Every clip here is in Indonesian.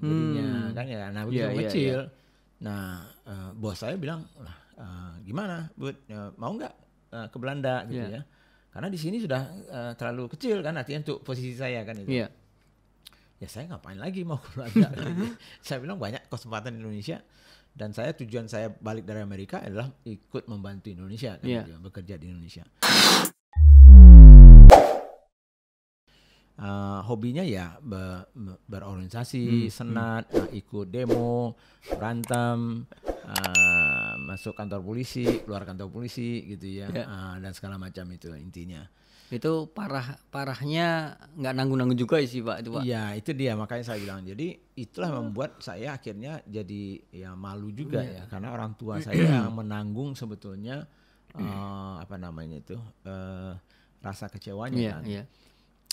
jadinya hmm. kan ya nah begitu yeah, iya, kecil yeah, yeah. nah uh, bos saya bilang lah uh, gimana buat ya, uh, mau nggak uh, ke Belanda gitu yeah. ya karena di sini sudah uh, terlalu kecil kan artinya untuk posisi saya kan itu yeah. ya saya ngapain lagi mau ke Belanda gitu. saya bilang banyak kesempatan di Indonesia dan saya tujuan saya balik dari Amerika adalah ikut membantu Indonesia kan yeah. Gitu ya, bekerja di Indonesia uh, hobinya ya be, be, berorganisasi, hmm, hmm. senat, hmm. Uh, ikut demo, berantem, uh, masuk kantor polisi, keluar kantor polisi gitu ya, ya. Uh, dan segala macam itu intinya. Itu parah parahnya nggak nanggung-nanggung juga ya sih pak itu pak. Iya itu dia makanya saya bilang jadi itulah membuat saya akhirnya jadi ya malu juga ya, ya karena orang tua hmm. saya yang menanggung sebetulnya uh, apa namanya itu uh, rasa kecewanya iya, kan. Ya.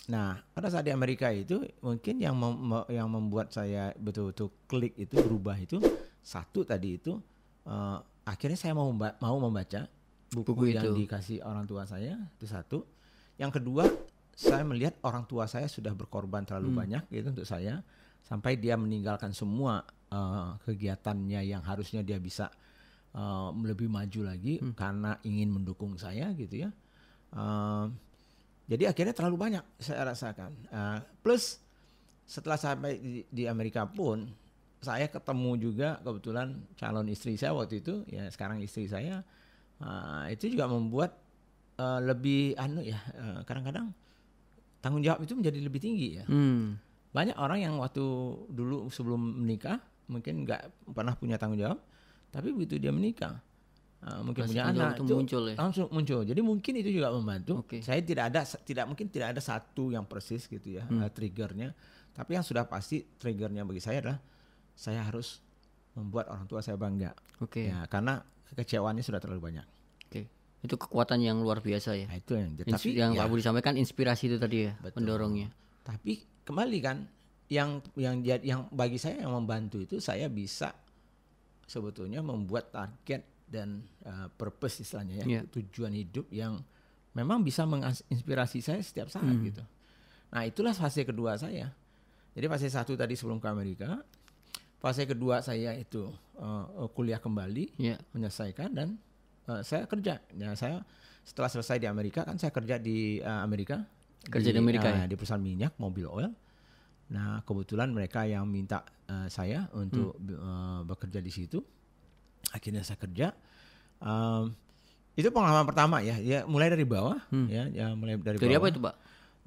Nah, pada saat di Amerika itu mungkin yang mem yang membuat saya betul-betul klik itu berubah itu satu tadi itu uh, akhirnya saya mau memba mau membaca buku, buku yang itu. dikasih orang tua saya itu satu. Yang kedua, saya melihat orang tua saya sudah berkorban terlalu hmm. banyak gitu untuk saya sampai dia meninggalkan semua uh, kegiatannya yang harusnya dia bisa uh, lebih maju lagi hmm. karena ingin mendukung saya gitu ya. Uh, jadi akhirnya terlalu banyak saya rasakan. Uh, plus setelah sampai di, di Amerika pun saya ketemu juga kebetulan calon istri saya waktu itu ya sekarang istri saya uh, itu juga membuat uh, lebih anu ya kadang eh, kadang-kadang tanggung jawab itu menjadi lebih tinggi ya. Hmm. Banyak orang yang waktu dulu sebelum menikah mungkin nggak pernah punya tanggung jawab, tapi begitu dia menikah Ah, mungkin Masih punya anak itu muncul ya? langsung muncul jadi mungkin itu juga membantu okay. saya tidak ada tidak mungkin tidak ada satu yang persis gitu ya hmm. uh, triggernya tapi yang sudah pasti triggernya bagi saya adalah saya harus membuat orang tua saya bangga okay. ya karena kecewaannya sudah terlalu banyak okay. itu kekuatan yang luar biasa ya nah, itu yang tapi tapi yang ya, Pak Budi sampaikan inspirasi itu tadi ya betul. pendorongnya tapi kembali kan yang yang yang bagi saya yang membantu itu saya bisa sebetulnya membuat target dan uh, purpose istilahnya ya yeah. tujuan hidup yang memang bisa menginspirasi saya setiap saat mm. gitu. Nah itulah fase kedua saya. Jadi fase satu tadi sebelum ke Amerika, fase kedua saya itu uh, kuliah kembali, yeah. menyelesaikan dan uh, saya kerja. Nah saya setelah selesai di Amerika kan saya kerja di uh, Amerika. Kerja di, di Amerika uh, ya? di perusahaan minyak, mobil oil. Nah kebetulan mereka yang minta uh, saya untuk hmm. uh, bekerja di situ akhirnya saya kerja um, itu pengalaman pertama ya ya mulai dari bawah hmm. ya ya mulai dari dari bawah. apa itu pak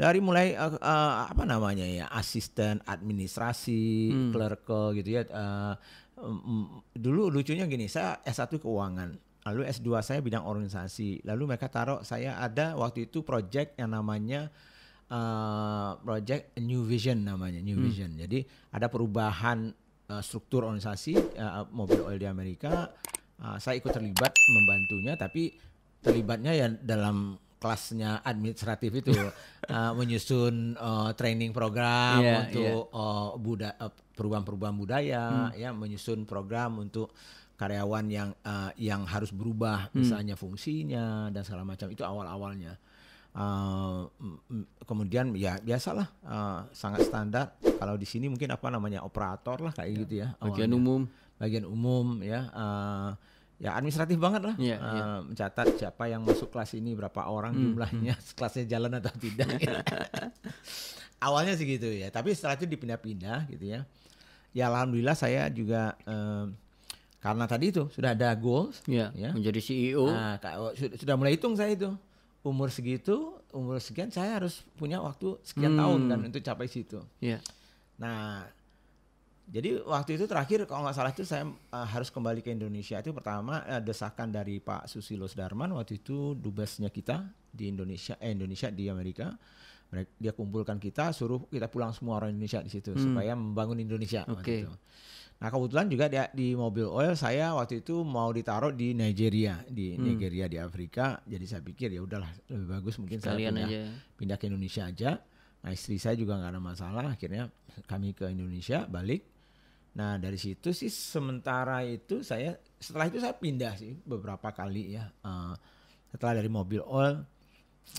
dari mulai uh, uh, apa namanya ya asisten administrasi hmm. clerical gitu ya uh, dulu lucunya gini saya S1 keuangan lalu S2 saya bidang organisasi lalu mereka taruh saya ada waktu itu project yang namanya uh, project New Vision namanya New hmm. Vision. Jadi ada perubahan Eh, struktur organisasi uh, mobil oil di Amerika. Uh, saya ikut terlibat membantunya, tapi terlibatnya ya dalam kelasnya administratif itu uh, menyusun uh, training program yeah, untuk yeah. Iya. Uh, buda perubahan-perubahan budaya, hmm. ya menyusun program untuk karyawan yang uh, yang harus berubah hmm. misalnya fungsinya dan segala macam itu awal-awalnya. Uh, kemudian ya biasalah uh, sangat standar. Kalau di sini mungkin apa namanya operator lah kayak ya. gitu ya. Bagian umum, bagian umum ya. Uh, ya administratif banget lah ya, uh, ya. mencatat siapa yang masuk kelas ini berapa orang hmm, jumlahnya hmm. kelasnya jalan atau tidak awalnya sih gitu ya tapi setelah itu dipindah-pindah gitu ya ya alhamdulillah saya juga uh, karena tadi itu sudah ada goals ya, ya menjadi CEO nah, oh, sudah mulai hitung saya itu umur segitu, umur sekian saya harus punya waktu sekian hmm. tahun dan untuk capai situ. Iya. Nah, jadi waktu itu terakhir kalau nggak salah itu saya uh, harus kembali ke Indonesia itu pertama uh, desakan dari Pak Susilo Sudarman waktu itu dubesnya kita di Indonesia, eh Indonesia di Amerika. Mereka, dia kumpulkan kita, suruh kita pulang semua orang Indonesia di situ hmm. supaya membangun Indonesia. Okay. Waktu Nah kebetulan juga di, di mobil oil saya waktu itu mau ditaruh di Nigeria, di hmm. Nigeria di Afrika. Jadi saya pikir ya udahlah lebih bagus mungkin Sekalian saya pindah, aja. pindah ke Indonesia aja. Nah istri saya juga nggak ada masalah. Akhirnya kami ke Indonesia balik. Nah dari situ sih sementara itu saya setelah itu saya pindah sih beberapa kali ya. Uh, setelah dari mobil oil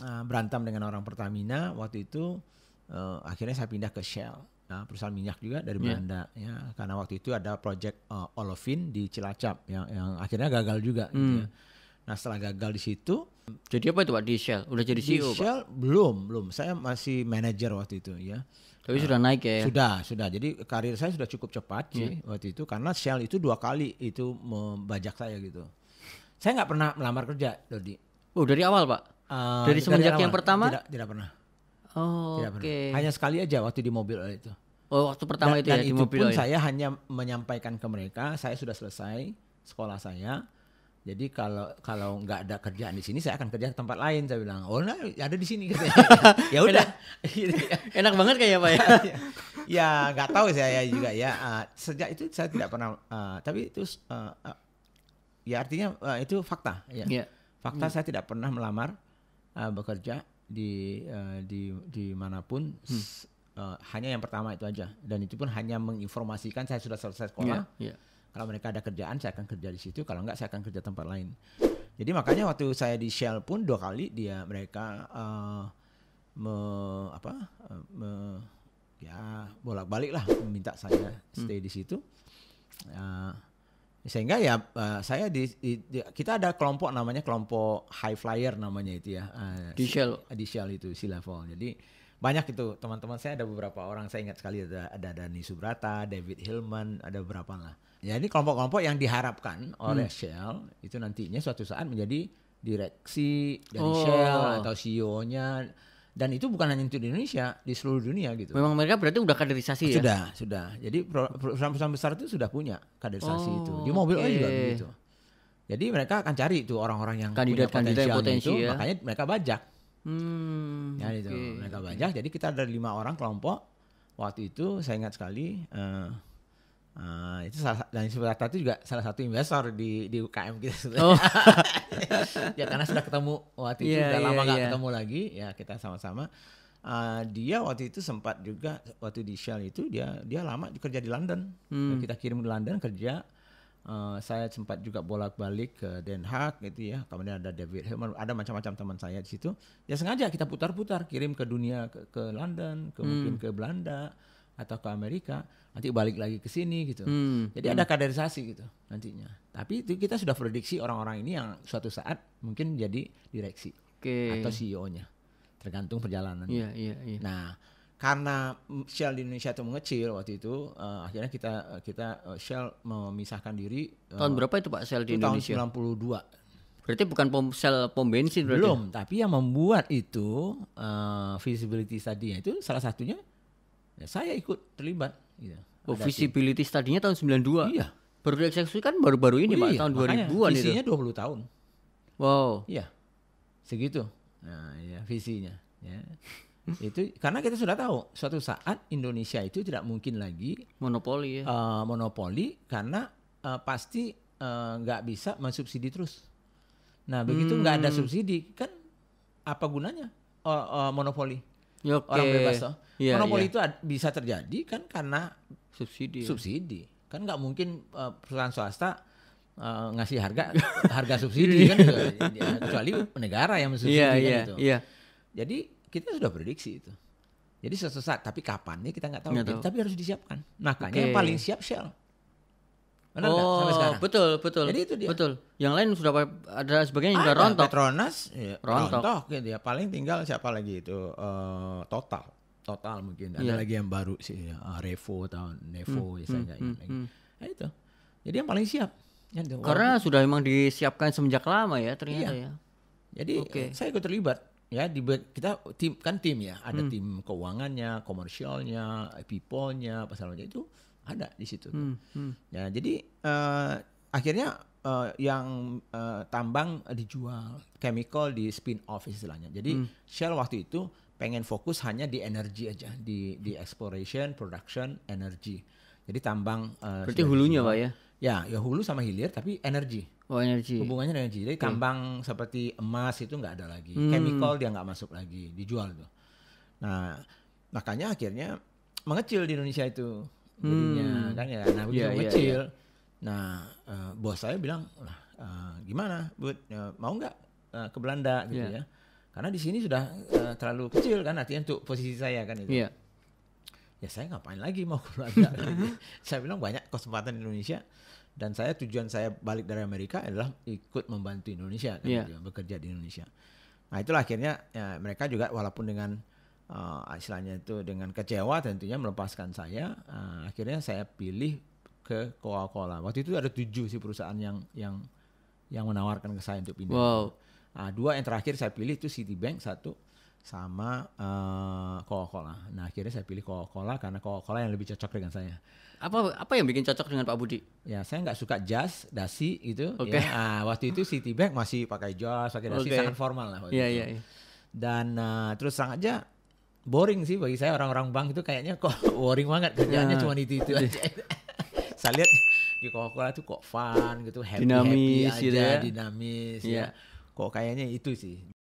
uh, berantem dengan orang Pertamina waktu itu uh, akhirnya saya pindah ke Shell Nah, perusahaan minyak juga dari iya. Belanda ya karena waktu itu ada proyek uh, eh, olefin di Cilacap yang yang akhirnya gagal juga mm. gitu hmm. ya. Nah setelah gagal di situ, jadi apa itu pak di Shell? Udah jadi CEO di e Shell pak? belum belum. Saya masih manajer waktu itu ya. Tapi uh, sudah naik ya? Sudah sudah. Jadi karir saya sudah cukup cepat yeah. sih iya. waktu itu karena Shell itu dua kali itu membajak saya gitu. Saya nggak pernah melamar kerja Dodi. Oh dari awal pak? Uh, dari semenjak dari yang pertama? Tidak tidak pernah. Oh, iya, oke. Okay. Hanya sekali aja waktu di mobil oil itu. Oh, waktu pertama dan, itu ya dan ya itu di itu pun oh, iya. saya hanya menyampaikan ke mereka, saya sudah selesai sekolah saya. Jadi kalau kalau nggak ada kerjaan di sini, saya akan kerja ke tempat lain. Saya bilang, oh nah, ada di sini. ya udah, enak, banget kayaknya pak ya. ya nggak tahu saya juga ya. Uh, sejak itu saya tidak pernah. Uh, tapi itu uh, uh, ya artinya uh, itu fakta. Ya. Yeah. Fakta hmm. saya tidak pernah melamar uh, bekerja di uh, di dimanapun hmm. uh, hanya yang pertama itu aja dan itu pun hanya menginformasikan saya sudah selesai sekolah yeah, yeah. kalau mereka ada kerjaan saya akan kerja di situ kalau enggak saya akan kerja tempat lain jadi makanya waktu saya di Shell pun dua kali dia mereka uh, me, apa uh, me, ya bolak balik lah meminta saya hmm. stay hmm. di situ uh, sehingga ya eh, saya di, di, kita ada kelompok namanya kelompok high flyer namanya itu ya eh, di Shell di Shell itu si level jadi banyak itu teman-teman saya ada beberapa orang saya ingat sekali ada ada Dani Subrata David Hillman ada berapa lah ya ini kelompok-kelompok yang diharapkan oleh hmm. Shell itu nantinya suatu saat menjadi direksi dari oh. Shell atau CEO-nya dan itu bukan hanya untuk di Indonesia di seluruh dunia gitu. Memang mereka berarti udah kaderisasi sudah, ya? Sudah sudah. Jadi perusahaan-perusahaan besar itu sudah punya kaderisasi oh, itu di mobil okay. juga begitu. Jadi mereka akan cari itu orang-orang yang kandidat punya kandidat potensi itu, ya? makanya mereka bajak. Hmm, ya itu okay. mereka bajak. Jadi kita ada lima orang kelompok waktu itu saya ingat sekali. Uh, Uh, itu salah dan Sipurata itu juga salah satu investor di di UKM kita sebenarnya. Oh. ya karena sudah ketemu waktu itu yeah, iya, yeah, lama nggak yeah. ketemu lagi ya kita sama-sama. Uh, dia waktu itu sempat juga waktu di Shell itu dia dia lama kerja di London. Hmm. Kita kirim ke London kerja. Uh, saya sempat juga bolak-balik ke Den Haag gitu ya. Kemudian ada David Hillman, ada macam-macam teman saya di situ. Ya sengaja kita putar-putar, kirim ke dunia ke, ke London, ke hmm. mungkin ke Belanda atau ke Amerika nanti balik lagi ke sini gitu. Hmm. Jadi hmm. ada kaderisasi gitu nantinya. Tapi itu kita sudah prediksi orang-orang ini yang suatu saat mungkin jadi direksi okay. atau CEO-nya tergantung perjalanan Yeah, yeah, yeah. Nah karena Shell di Indonesia itu mengecil waktu itu uh, akhirnya kita eh, kita eh, Shell memisahkan diri uh, tahun berapa itu Pak Shell di itu Indonesia? Tahun 92. Berarti bukan pom sel pom bensin berarti. Belum, tapi yang membuat itu uh, visibility tadi itu salah satunya ya, saya ikut terlibat Iya. oh, visibility tadinya tahun 92 iya dieksekusi kan baru-baru ini oh, iya, pak tahun 2000-an itu visinya 20 tahun wow iya segitu nah ya visinya ya itu karena kita sudah tahu suatu saat Indonesia itu tidak mungkin lagi monopoli ya. uh, monopoli karena uh, pasti eh, nggak uh, bisa mensubsidi terus nah begitu nggak hmm. ada subsidi kan apa gunanya uh, uh, monopoli okay. orang bebas toh. Yeah, monopoli yeah. itu bisa terjadi kan karena subsidi. Subsidi. Kan nggak mungkin uh, perusahaan swasta uh, ngasih harga harga subsidi iya. kan kecuali negara yang mensubsidi yeah, kan yeah, itu. Yeah. Jadi kita sudah prediksi itu. Jadi sesaat tapi kapan nih ya kita nggak tahu. Gak gitu. Tapi harus disiapkan. Makanya okay. yang paling siap Shell. Benar oh, sekarang. Betul, betul. Jadi itu dia. Betul. Yang lain sudah ada sebagainya yang sudah rontok. Petronas ya, rontok. rontok gitu ya. Paling tinggal siapa lagi itu uh, total. Total mungkin ada yeah. lagi yang baru sih ya. Uh, Revo atau Nevo hmm, ya, hmm, hmm, hmm, hmm. Nah, itu. Jadi yang paling siap. Ya, Karena itu. sudah memang disiapkan semenjak lama ya ternyata iya. ya. Jadi okay. Eh, saya ikut terlibat ya di kita tim kan tim ya ada hmm. tim keuangannya, komersialnya, people-nya, pasalnya itu ada di situ. Hmm, hmm. Ya, jadi uh, akhirnya uh, yang uh, tambang dijual, chemical di spin off istilahnya. Jadi hmm. Shell waktu itu pengen fokus hanya di energi aja, di di exploration, production, energi. Jadi tambang uh, Berarti hulunya, Pak ya? Ya, ya hulu sama hilir tapi energi. Oh, energi. Hubungannya energi. Jadi okay. tambang seperti emas itu nggak ada lagi. Hmm. Chemical dia nggak masuk lagi, dijual tuh. Nah, makanya akhirnya mengecil di Indonesia itu jadinya hmm. kan ya nah begitu yeah, iya, kecil yeah, yeah. nah uh, bos saya bilang lah uh, gimana buat ya, uh, mau nggak uh, ke Belanda gitu yeah. ya karena di sini sudah uh, terlalu kecil kan artinya untuk posisi saya kan itu yeah. ya saya ngapain lagi mau ke Belanda gitu. saya bilang banyak kesempatan di Indonesia dan saya tujuan saya balik dari Amerika adalah ikut membantu Indonesia kan yeah. gitu, ya, bekerja di Indonesia nah itulah akhirnya ya, mereka juga walaupun dengan uh, istilahnya itu dengan kecewa tentunya melepaskan saya uh, akhirnya saya pilih ke Coca-Cola waktu itu ada tujuh sih perusahaan yang yang yang menawarkan ke saya untuk pindah wow. uh, dua yang terakhir saya pilih itu Citibank satu sama uh, Coca-Cola nah akhirnya saya pilih Coca-Cola karena Coca-Cola yang lebih cocok dengan saya apa apa yang bikin cocok dengan Pak Budi ya saya nggak suka jazz dasi gitu okay. ya Nah, waktu itu Citibank masih pakai jazz pakai dasi okay. sangat formal lah waktu yeah, itu yeah, yeah. dan uh, terus sangat aja boring sih bagi saya orang-orang bank itu kayaknya kok boring banget kerjanya nah, cuma itu itu iya. aja. saya lihat di Coca-Cola tuh kok fun gitu, happy dinamis happy gitu aja, ya. dinamis yeah. ya. Kok kayaknya itu sih.